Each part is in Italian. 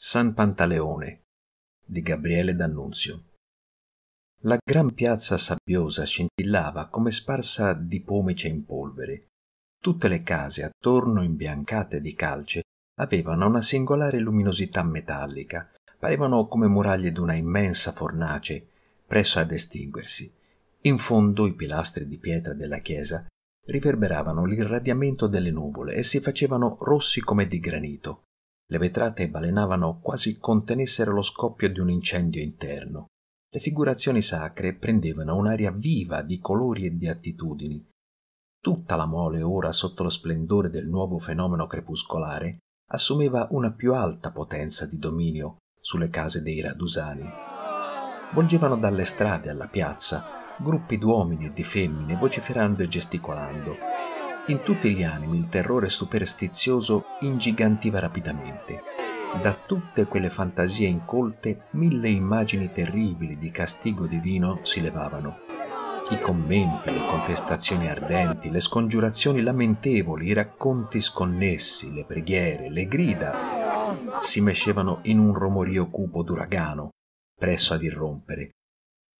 San Pantaleone di Gabriele D'Annunzio. La gran piazza sabbiosa scintillava come sparsa di pomice in polvere. Tutte le case attorno imbiancate di calce avevano una singolare luminosità metallica, parevano come muraglie di una immensa fornace, presso ad estinguersi. In fondo i pilastri di pietra della chiesa riverberavano l'irradiamento delle nuvole e si facevano rossi come di granito. Le vetrate balenavano quasi contenessero lo scoppio di un incendio interno. Le figurazioni sacre prendevano un'aria viva di colori e di attitudini. Tutta la mole ora sotto lo splendore del nuovo fenomeno crepuscolare assumeva una più alta potenza di dominio sulle case dei radusani. Volgevano dalle strade alla piazza gruppi d'uomini e di femmine vociferando e gesticolando, in tutti gli animi il terrore superstizioso ingigantiva rapidamente. Da tutte quelle fantasie incolte mille immagini terribili di castigo divino si levavano. I commenti, le contestazioni ardenti, le scongiurazioni lamentevoli, i racconti sconnessi, le preghiere, le grida si mescevano in un romorio cupo d'uragano, presso ad irrompere.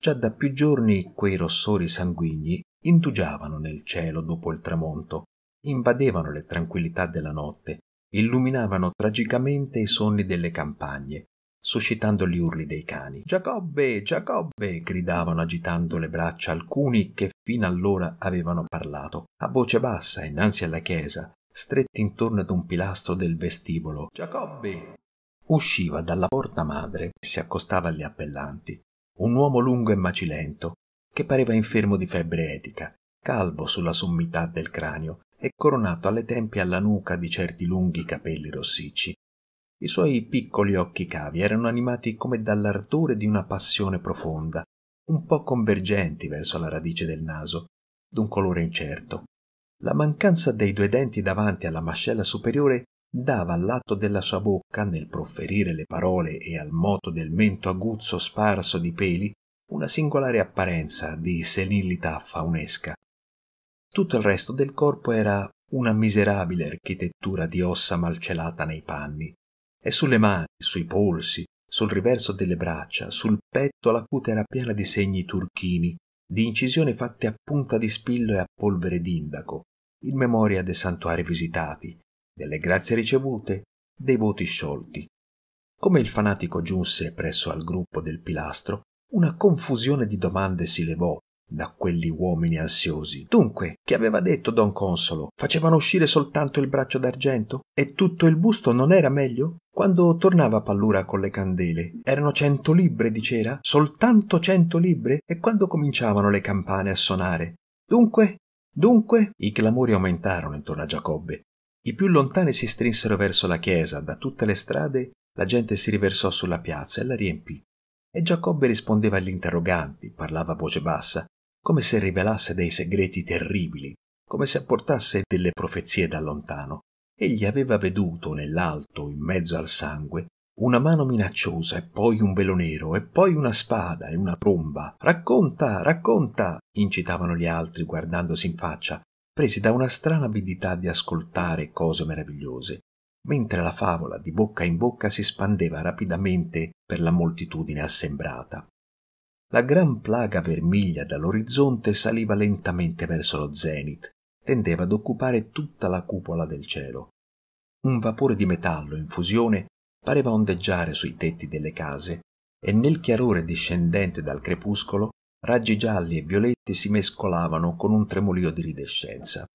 Già da più giorni quei rossori sanguigni indugiavano nel cielo dopo il tramonto, invadevano le tranquillità della notte, illuminavano tragicamente i sonni delle campagne, suscitando gli urli dei cani. Giacobbe, Giacobbe! gridavano agitando le braccia alcuni che fino allora avevano parlato, a voce bassa innanzi alla chiesa, stretti intorno ad un pilastro del vestibolo. Giacobbe! Usciva dalla porta madre e si accostava agli appellanti. Un uomo lungo e macilento, che pareva infermo di febbre etica, calvo sulla sommità del cranio e coronato alle tempie alla nuca di certi lunghi capelli rossicci. I suoi piccoli occhi cavi erano animati come dall'ardore di una passione profonda, un po' convergenti verso la radice del naso, d'un colore incerto. La mancanza dei due denti davanti alla mascella superiore dava all'atto della sua bocca, nel profferire le parole e al moto del mento aguzzo sparso di peli, una singolare apparenza di senilità faunesca. Tutto il resto del corpo era una miserabile architettura di ossa malcelata nei panni, e sulle mani, sui polsi, sul riverso delle braccia, sul petto la cute era piena di segni turchini, di incisioni fatte a punta di spillo e a polvere d'indaco, in memoria dei santuari visitati, delle grazie ricevute, dei voti sciolti. Come il fanatico giunse presso al gruppo del pilastro, una confusione di domande si levò da quegli uomini ansiosi. Dunque, che aveva detto Don Consolo? Facevano uscire soltanto il braccio d'argento? E tutto il busto non era meglio? Quando tornava Pallura con le candele, erano cento libbre di cera? Soltanto cento libbre? E quando cominciavano le campane a suonare? Dunque? Dunque? I clamori aumentarono intorno a Giacobbe. I più lontani si strinsero verso la chiesa, da tutte le strade la gente si riversò sulla piazza e la riempì e Giacobbe rispondeva agli interroganti, parlava a voce bassa, come se rivelasse dei segreti terribili, come se apportasse delle profezie da lontano. Egli aveva veduto nell'alto, in mezzo al sangue, una mano minacciosa e poi un velo nero e poi una spada e una tromba. Racconta, racconta, incitavano gli altri guardandosi in faccia, presi da una strana avidità di ascoltare cose meravigliose mentre la favola di bocca in bocca si spandeva rapidamente per la moltitudine assembrata. La gran plaga vermiglia dall'orizzonte saliva lentamente verso lo zenit, tendeva ad occupare tutta la cupola del cielo. Un vapore di metallo in fusione pareva ondeggiare sui tetti delle case e nel chiarore discendente dal crepuscolo raggi gialli e violetti si mescolavano con un tremolio di ridescenza.